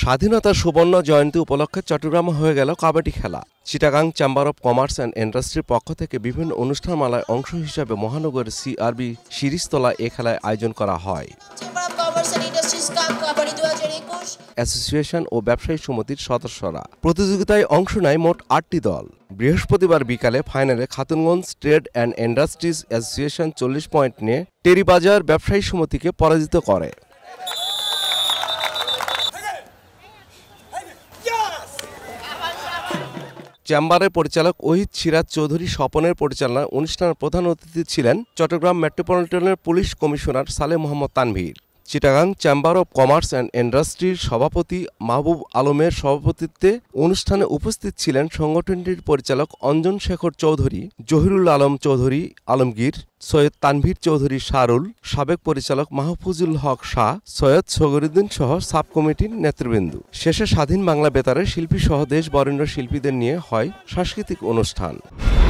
স্বাধীনতা সুবর্ণ জয়ন্তী উপলক্ষে চট্টগ্রামে হয়ে গেল কাবাডি খেলা Chittagong chamber of commerce and ইন্ডাস্ট্রির পক্ষ থেকে বিভিন্ন অনুষ্ঠানমালায় অংশ হিসাবে মহানগরের সিআরবি সিরিজতলা এ খেলায় আয়োজন করা হয় অ্যাসোসিয়েশন ও ব্যবসায়ী সমিতির সদস্যরা প্রতিযোগিতায় অংশ নেয় মোট আটটি দল বৃহস্পতিবার বিকালে ফাইনালে Khatunganj trade and industries association চল্লিশ পয়েন্ট নিয়ে টেরিবাজার ব্যবসায়ী সমিতিকে পরাজিত করে চেম্বারের পরিচালক ওহিত সিরাজ চৌধুরী স্বপনের পরিচালনায় অনুষ্ঠানের প্রধান অতিথি ছিলেন Chittagong মেট্রোপলিটনের police commissioner Saleh Mohammad Tanvir Chittagong chamber of commerce and ইন্ডাস্ট্রির সভাপতি মাহবুব আলমের সভাপতিত্বে অনুষ্ঠানে উপস্থিত ছিলেন সংগঠনটির পরিচালক অঞ্জন শেখর চৌধুরী জহিরুল আলম চৌধুরী আলমগীর সৈয়দ তানভীর চৌধুরী শারুল সাবেক পরিচালক মাহফুজুল হক শাহ সৈয়দ সগরুদ্দিন সহ সাব কমিটির নেতৃবৃন্দ শেষে স্বাধীন বাংলা বেতারের শিল্পী সহ দেশ বরেণ্য শিল্পীদের নিয়ে হয় সাংস্কৃতিক অনুষ্ঠান